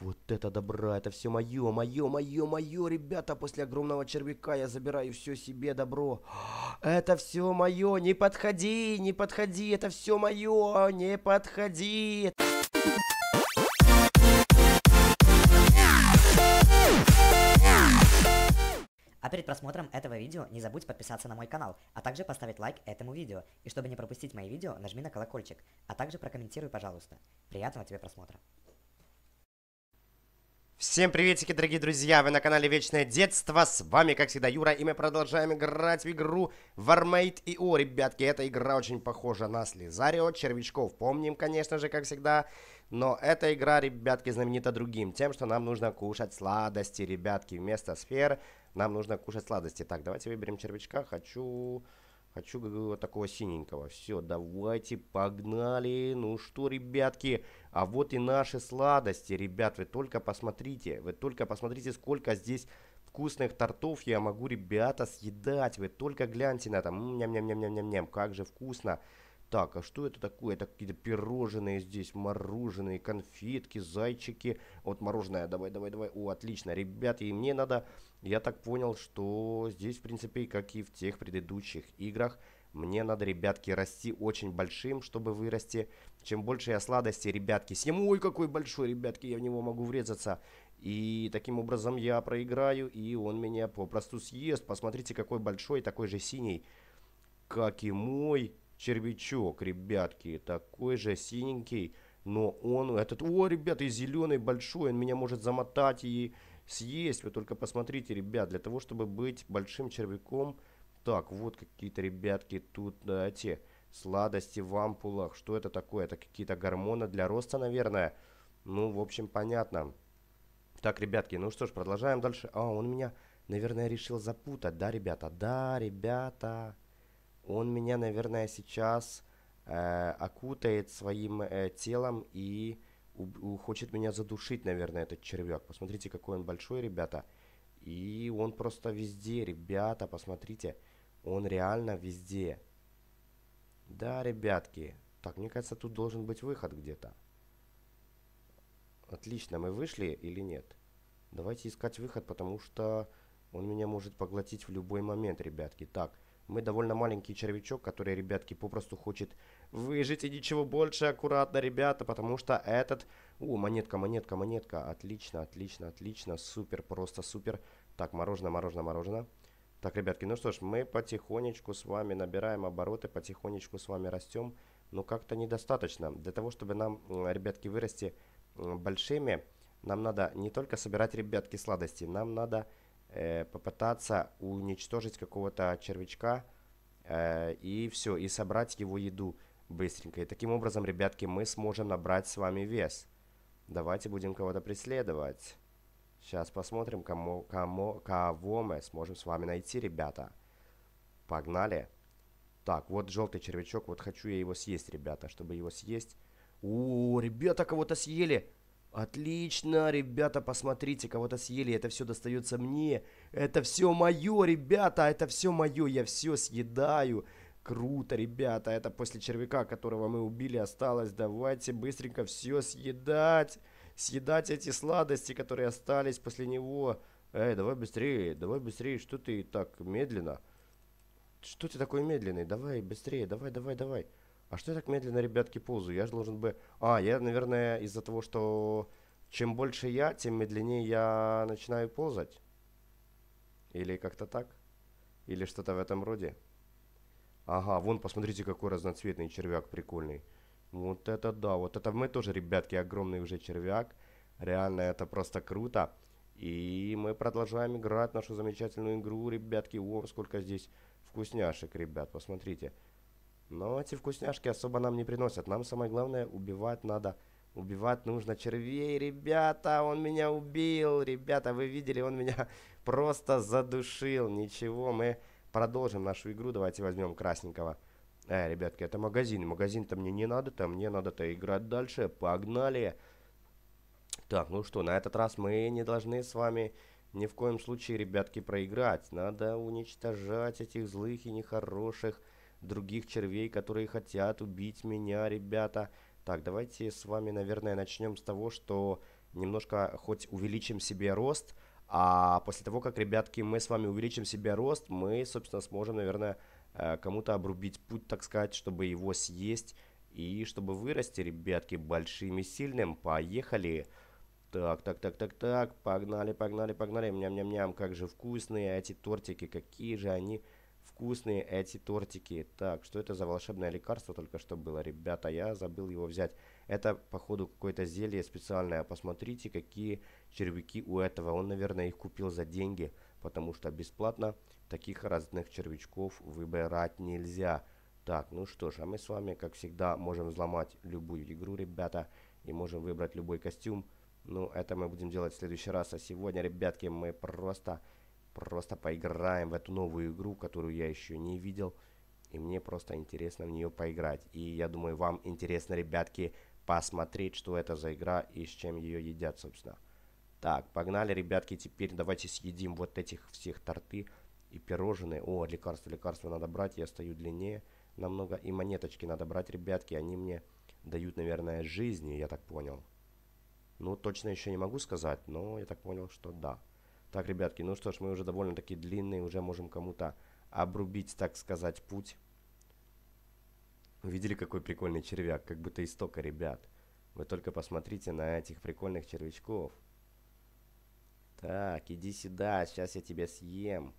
Вот это добра, это все мое, мое, мое, мое, ребята. После огромного червяка я забираю все себе добро. Это все мое, не подходи, не подходи, это все мое, не подходи. А перед просмотром этого видео не забудь подписаться на мой канал, а также поставить лайк этому видео. И чтобы не пропустить мои видео, нажми на колокольчик, а также прокомментируй, пожалуйста. Приятного тебе просмотра. Всем приветики, дорогие друзья! Вы на канале Вечное Детство. С вами, как всегда, Юра, и мы продолжаем играть в игру Warmate и О. Ребятки, эта игра очень похожа на Слизарио, червячков помним, конечно же, как всегда. Но эта игра, ребятки, знаменита другим, тем, что нам нужно кушать сладости, ребятки. Вместо сфер нам нужно кушать сладости. Так, давайте выберем червячка. Хочу... Хочу вот такого синенького. Все, давайте, погнали. Ну что, ребятки, а вот и наши сладости, ребят. Вы только посмотрите, вы только посмотрите, сколько здесь вкусных тортов я могу, ребята, съедать. Вы только гляньте на это. Ням-ням-ням-ням-ням-ням, как же вкусно. Так, а что это такое? Это какие-то пирожные здесь, мороженые, конфетки, зайчики. Вот мороженое, давай, давай, давай. О, отлично, ребята, и мне надо я так понял, что здесь, в принципе, как и в тех предыдущих играх, мне надо, ребятки, расти очень большим, чтобы вырасти. Чем больше я сладости, ребятки, съем. Ой, какой большой, ребятки, я в него могу врезаться. И таким образом я проиграю, и он меня попросту съест. Посмотрите, какой большой, такой же синий, как и мой червячок, ребятки. Такой же синенький. Но он, этот, о, ребята, зеленый большой, он меня может замотать и съесть. Вы только посмотрите, ребят, для того, чтобы быть большим червяком, так, вот какие-то ребятки тут да те сладости в ампулах. Что это такое? Это какие-то гормоны для роста, наверное. Ну, в общем, понятно. Так, ребятки, ну что ж, продолжаем дальше. А, он меня, наверное, решил запутать, да, ребята? Да, ребята. Он меня, наверное, сейчас э, окутает своим э, телом и хочет меня задушить, наверное, этот червяк. Посмотрите, какой он большой, ребята. И он просто везде, ребята, посмотрите. Он реально везде. Да, ребятки. Так, мне кажется, тут должен быть выход где-то. Отлично, мы вышли или нет? Давайте искать выход, потому что он меня может поглотить в любой момент, ребятки. Так, мы довольно маленький червячок, который, ребятки, попросту хочет выжить и ничего больше. Аккуратно, ребята, потому что этот... О, монетка, монетка, монетка. Отлично, отлично, отлично. Супер, просто супер. Так, мороженое, мороженое, мороженое. Так, ребятки, ну что ж, мы потихонечку с вами набираем обороты, потихонечку с вами растем. Но как-то недостаточно. Для того, чтобы нам, ребятки, вырасти большими, нам надо не только собирать, ребятки, сладости. Нам надо э, попытаться уничтожить какого-то червячка э, и все, и собрать его еду быстренько. И таким образом, ребятки, мы сможем набрать с вами вес. Давайте будем кого-то преследовать. Сейчас посмотрим, кому, кому, кого мы сможем с вами найти, ребята. Погнали. Так, вот желтый червячок, вот хочу я его съесть, ребята, чтобы его съесть. О, ребята, кого-то съели. Отлично, ребята, посмотрите, кого-то съели, это все достается мне. Это все мое, ребята, это все мое, я все съедаю. Круто, ребята, это после червяка, которого мы убили, осталось. Давайте быстренько все съедать. Съедать эти сладости, которые остались после него. Эй, давай быстрее, давай быстрее, что ты так медленно? Что ты такой медленный? Давай быстрее, давай, давай, давай. А что я так медленно, ребятки, ползаю? Я же должен бы... А, я, наверное, из-за того, что чем больше я, тем медленнее я начинаю ползать. Или как-то так. Или что-то в этом роде. Ага, вон, посмотрите, какой разноцветный червяк прикольный. Вот это да, вот это мы тоже, ребятки, огромный уже червяк. Реально, это просто круто. И мы продолжаем играть нашу замечательную игру, ребятки. О, сколько здесь вкусняшек, ребят, посмотрите. Посмотрите. Но эти вкусняшки особо нам не приносят. Нам самое главное убивать надо. Убивать нужно червей. Ребята, он меня убил. Ребята, вы видели, он меня просто задушил. Ничего, мы продолжим нашу игру. Давайте возьмем красненького. Э, ребятки, это магазин. Магазин-то мне не надо-то. Мне надо-то играть дальше. Погнали. Так, ну что, на этот раз мы не должны с вами ни в коем случае, ребятки, проиграть. Надо уничтожать этих злых и нехороших других червей, которые хотят убить меня, ребята. Так, давайте с вами, наверное, начнем с того, что немножко хоть увеличим себе рост, а после того, как, ребятки, мы с вами увеличим себе рост, мы, собственно, сможем, наверное, э, кому-то обрубить путь, так сказать, чтобы его съесть и чтобы вырасти, ребятки, большим и сильным. Поехали! Так, так, так, так, так, погнали, погнали, погнали, ням-ням-ням, как же вкусные эти тортики, какие же они вкусные эти тортики. Так, что это за волшебное лекарство только что было? Ребята, я забыл его взять. Это, походу, какое-то зелье специальное. Посмотрите, какие червяки у этого. Он, наверное, их купил за деньги, потому что бесплатно таких разных червячков выбирать нельзя. Так, ну что ж, а мы с вами, как всегда, можем взломать любую игру, ребята, и можем выбрать любой костюм. Ну, это мы будем делать в следующий раз, а сегодня, ребятки, мы просто Просто поиграем в эту новую игру, которую я еще не видел. И мне просто интересно в нее поиграть. И я думаю, вам интересно, ребятки, посмотреть, что это за игра и с чем ее едят, собственно. Так, погнали, ребятки, теперь давайте съедим вот этих всех торты и пирожные. О, лекарство, лекарство, надо брать, я стою длиннее намного. И монеточки надо брать, ребятки, они мне дают, наверное, жизни, я так понял. Ну, точно еще не могу сказать, но я так понял, что да. Так, ребятки, ну что ж, мы уже довольно-таки длинные, уже можем кому-то обрубить, так сказать, путь. Видели, какой прикольный червяк, как будто истока, ребят. Вы только посмотрите на этих прикольных червячков. Так, иди сюда, сейчас я тебя съем.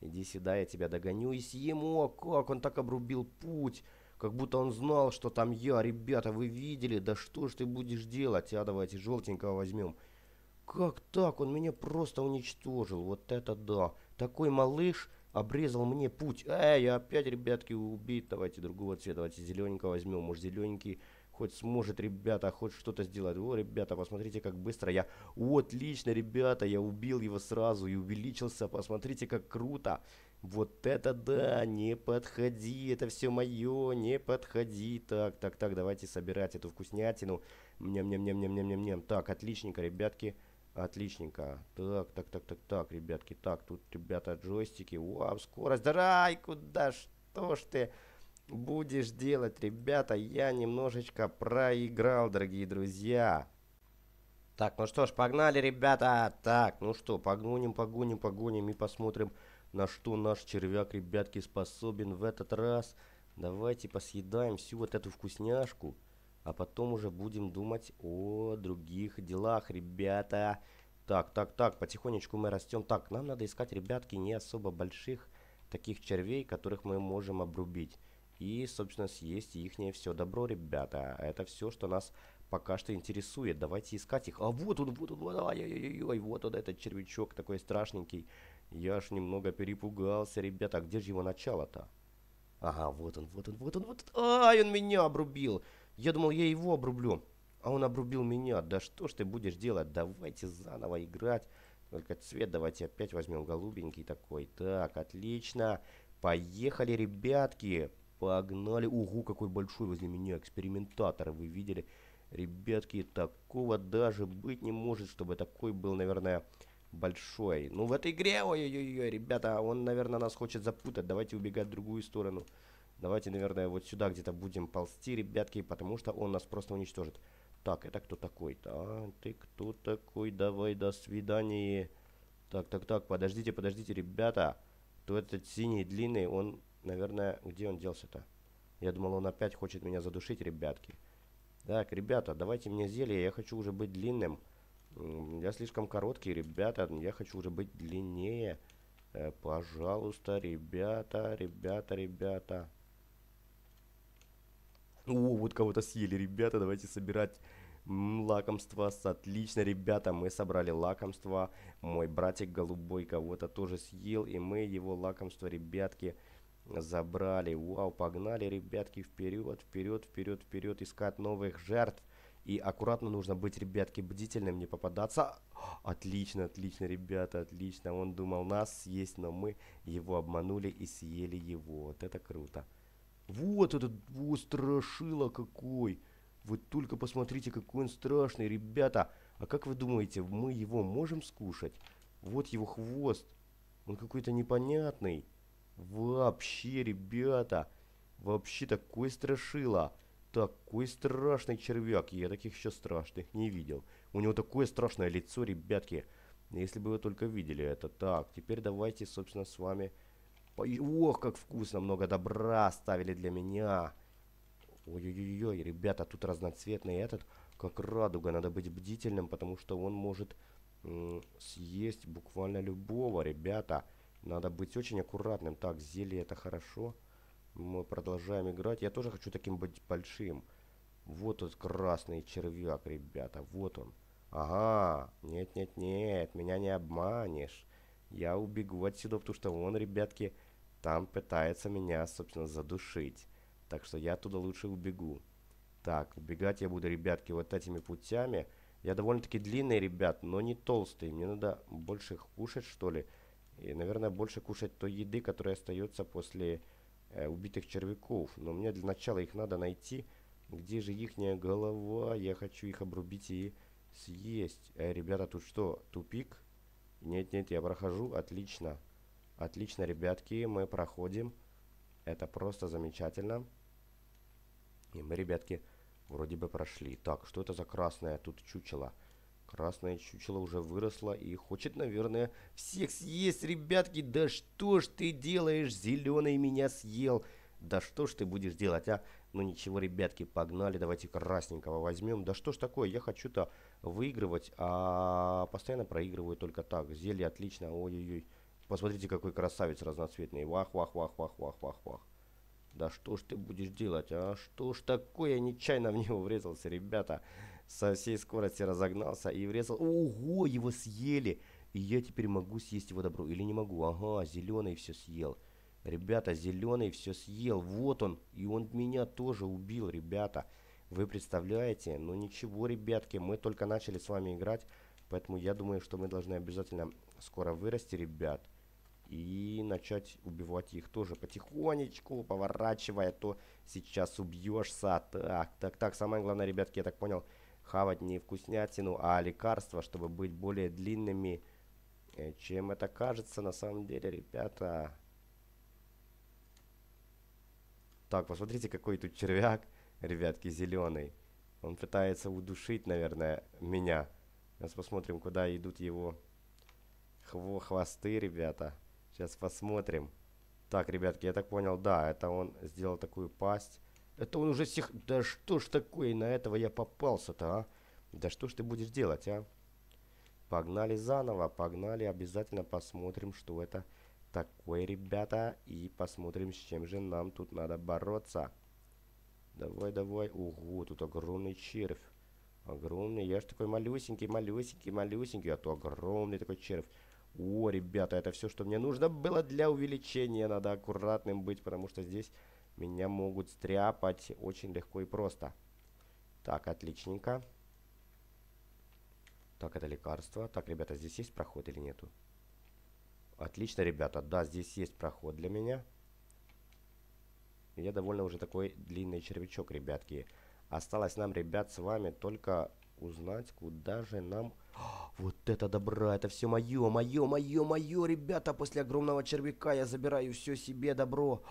Иди сюда, я тебя догоню и съем. О, как он так обрубил путь. Как будто он знал, что там я. Ребята, вы видели? Да что ж ты будешь делать? А давайте желтенького возьмем. Как так? Он меня просто уничтожил. Вот это да. Такой малыш обрезал мне путь. Эй, я опять, ребятки, убит. Давайте другого цвета. Давайте зелененького возьмем. Может, зелененький хоть сможет, ребята, хоть что-то сделать. О, ребята, посмотрите, как быстро я... отлично, ребята, я убил его сразу и увеличился. Посмотрите, как круто. Вот это да, не подходи, это все мое, не подходи. Так, так, так, давайте собирать эту вкуснятину. Ням-ням-ням-ням-ням-ням. Так, отличненько, ребятки. Ребятки. Отличненько. Так, так, так, так, так, ребятки. Так, тут, ребята, джойстики. Вау, скорость. Да, куда? Что ж ты будешь делать, ребята? Я немножечко проиграл, дорогие друзья. Так, ну что ж, погнали, ребята. Так, ну что, погоним, погоним, погоним и посмотрим, на что наш червяк, ребятки, способен в этот раз. Давайте посъедаем всю вот эту вкусняшку а потом уже будем думать о других делах, ребята. Так, так, так, потихонечку мы растем. Так, нам надо искать, ребятки, не особо больших таких червей, которых мы можем обрубить. И, собственно, съесть их не все добро, ребята. Это все, что нас пока что интересует. Давайте искать их. А вот он, вот он, вот он, ой-ой-ой, вот он, этот червячок такой страшненький. Я аж немного перепугался, ребята. А где же его начало-то? Ага, вот он, вот он, вот он, вот он. Ай, он меня обрубил. Я думал, я его обрублю, а он обрубил меня. Да что ж ты будешь делать? Давайте заново играть. Только цвет давайте опять возьмем голубенький такой. Так, отлично. Поехали, ребятки. Погнали. Угу, какой большой возле меня экспериментатор. Вы видели? Ребятки, такого даже быть не может, чтобы такой был, наверное, большой. Ну, в этой игре, ой-ой-ой, ребята, он, наверное, нас хочет запутать. Давайте убегать в другую сторону. Давайте, наверное, вот сюда где-то будем ползти, ребятки, потому что он нас просто уничтожит. Так, это кто такой-то? А, ты кто такой? Давай, до свидания. Так, так, так, подождите, подождите, ребята. То этот синий длинный, он, наверное, где он делся-то? Я думал, он опять хочет меня задушить, ребятки. Так, ребята, давайте мне зелье, я хочу уже быть длинным. Я слишком короткий, ребята, я хочу уже быть длиннее. Э, пожалуйста, ребята, ребята, ребята. О, вот кого-то съели, ребята, давайте собирать лакомства. Отлично, ребята, мы собрали лакомства. Мой братик голубой кого-то тоже съел, и мы его лакомство, ребятки, забрали. Вау, погнали, ребятки, вперед, вперед, вперед, вперед, искать новых жертв. И аккуратно нужно быть, ребятки, бдительным, не попадаться. Отлично, отлично, ребята, отлично. Он думал нас съесть, но мы его обманули и съели его. Вот это круто. Вот этот вот страшила какой. Вы только посмотрите, какой он страшный, ребята. А как вы думаете, мы его можем скушать? Вот его хвост. Он какой-то непонятный. Вообще, ребята. Вообще такой страшила. Такой страшный червяк. Я таких еще страшных не видел. У него такое страшное лицо, ребятки. Если бы вы только видели это. Так, теперь давайте, собственно, с вами Ох, как вкусно, много добра оставили для меня. Ой-ой-ой, ребята, тут разноцветный этот, как радуга. Надо быть бдительным, потому что он может съесть буквально любого, ребята. Надо быть очень аккуратным. Так, зелье это хорошо. Мы продолжаем играть. Я тоже хочу таким быть большим. Вот этот красный червяк, ребята. Вот он. Ага. Нет-нет-нет, меня не обманешь. Я убегу отсюда, потому что он, ребятки, там пытается меня, собственно, задушить. Так что я оттуда лучше убегу. Так, убегать я буду, ребятки, вот этими путями. Я довольно-таки длинный, ребят, но не толстый. Мне надо больше кушать, что ли. И, наверное, больше кушать той еды, которая остается после э, убитых червяков. Но мне для начала их надо найти. Где же ихняя голова? Я хочу их обрубить и съесть. Э, ребята, тут что, тупик? Нет-нет, я прохожу, отлично. Отлично, ребятки, мы проходим. Это просто замечательно. И мы, ребятки, вроде бы прошли. Так, что это за красное тут чучело? Красное чучело уже выросло и хочет, наверное, всех съесть, ребятки. Да что ж ты делаешь? Зеленый меня съел. Да что ж ты будешь делать, а? Ну ничего, ребятки, погнали, давайте красненького возьмем. Да что ж такое, я хочу-то выигрывать, а постоянно проигрываю только так. Зелье отлично, ой-ой-ой. Посмотрите, какой красавец разноцветный. Вах, вах, вах, вах, вах, вах, вах. Да что ж ты будешь делать, а? Что ж такое? Я нечаянно в него врезался, ребята. Со всей скорости разогнался и врезал. Ого, его съели. И я теперь могу съесть его добро. Или не могу? Ага, зеленый все съел. Ребята, зеленый все съел. Вот он. И он меня тоже убил, ребята. Вы представляете? Ну ничего, ребятки, мы только начали с вами играть. Поэтому я думаю, что мы должны обязательно скоро вырасти, ребят и начать убивать их тоже потихонечку, поворачивая, то сейчас убьешься. Так, так, так, самое главное, ребятки, я так понял, хавать не вкуснятину, а лекарства, чтобы быть более длинными, э, чем это кажется на самом деле, ребята. Так, посмотрите, какой тут червяк, ребятки, зеленый. Он пытается удушить, наверное, меня. Сейчас посмотрим, куда идут его хво хвосты, ребята. Сейчас посмотрим. Так, ребятки, я так понял, да, это он сделал такую пасть. Это он уже всех... Да что ж такое, на этого я попался-то, а? Да что ж ты будешь делать, а? Погнали заново, погнали, обязательно посмотрим, что это такое, ребята. И посмотрим, с чем же нам тут надо бороться. Давай, давай. Ого, тут огромный червь. Огромный, я ж такой малюсенький, малюсенький, малюсенький, а то огромный такой червь. О, ребята, это все, что мне нужно было для увеличения. Надо аккуратным быть, потому что здесь меня могут стряпать очень легко и просто. Так, отличненько. Так, это лекарство. Так, ребята, здесь есть проход или нету? Отлично, ребята. Да, здесь есть проход для меня. Я довольно уже такой длинный червячок, ребятки. Осталось нам, ребят, с вами только узнать, куда же нам вот это добра, это все мое, мое, мое, мое, ребята. После огромного червяка я забираю все себе добро.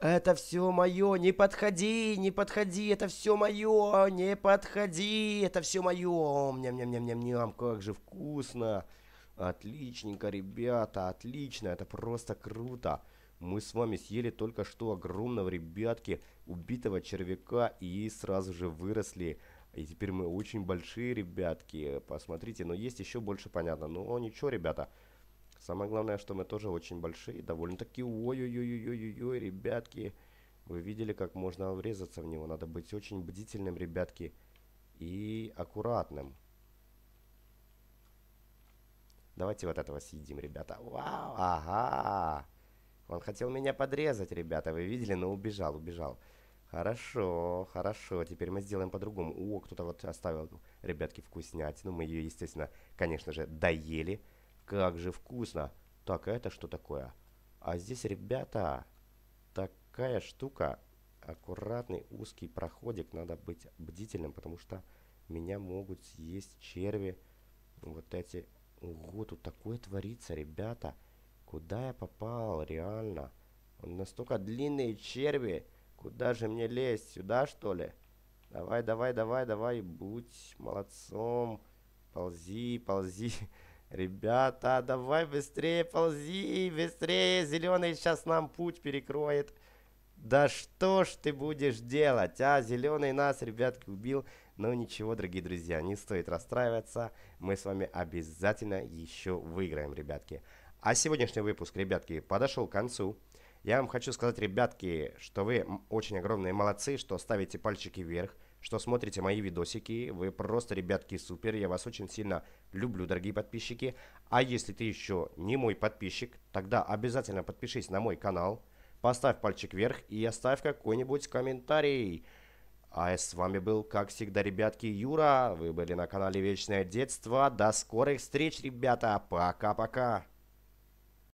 Это все мое, не подходи, не подходи, это все мое, не подходи, это все мое. Ням-ням-ням-ням-ням, как же вкусно. Отличненько, ребята, отлично, это просто круто. Мы с вами съели только что огромного, ребятки, убитого червяка и сразу же выросли и теперь мы очень большие ребятки, посмотрите, но есть еще больше, понятно. Ну, ничего, ребята. Самое главное, что мы тоже очень большие, довольно-таки, ой ой ой ребятки. Вы видели, как можно врезаться в него. Надо быть очень бдительным, ребятки, и аккуратным. Давайте вот этого съедим, ребята. Вау, ага. Он хотел меня подрезать, ребята, вы видели, но ну, убежал, убежал. Хорошо, хорошо, а теперь мы сделаем по-другому. О, кто-то вот оставил, ну, ребятки, вкуснятину. Мы ее, естественно, конечно же, доели. Как же вкусно. Так, а это что такое? А здесь, ребята, такая штука. Аккуратный узкий проходик. Надо быть бдительным, потому что меня могут съесть черви. Вот эти... Ого, тут такое творится, ребята. Куда я попал, реально? Он настолько длинные черви. Куда же мне лезть? Сюда, что ли? Давай, давай, давай, давай, будь молодцом. Ползи, ползи. Ребята, давай быстрее ползи, быстрее. Зеленый сейчас нам путь перекроет. Да что ж ты будешь делать, а? Зеленый нас, ребятки, убил. Но ну, ничего, дорогие друзья, не стоит расстраиваться. Мы с вами обязательно еще выиграем, ребятки. А сегодняшний выпуск, ребятки, подошел к концу. Я вам хочу сказать, ребятки, что вы очень огромные молодцы, что ставите пальчики вверх, что смотрите мои видосики. Вы просто, ребятки, супер. Я вас очень сильно люблю, дорогие подписчики. А если ты еще не мой подписчик, тогда обязательно подпишись на мой канал. Поставь пальчик вверх и оставь какой-нибудь комментарий. А с вами был, как всегда, ребятки, Юра. Вы были на канале Вечное Детство. До скорых встреч, ребята. Пока-пока.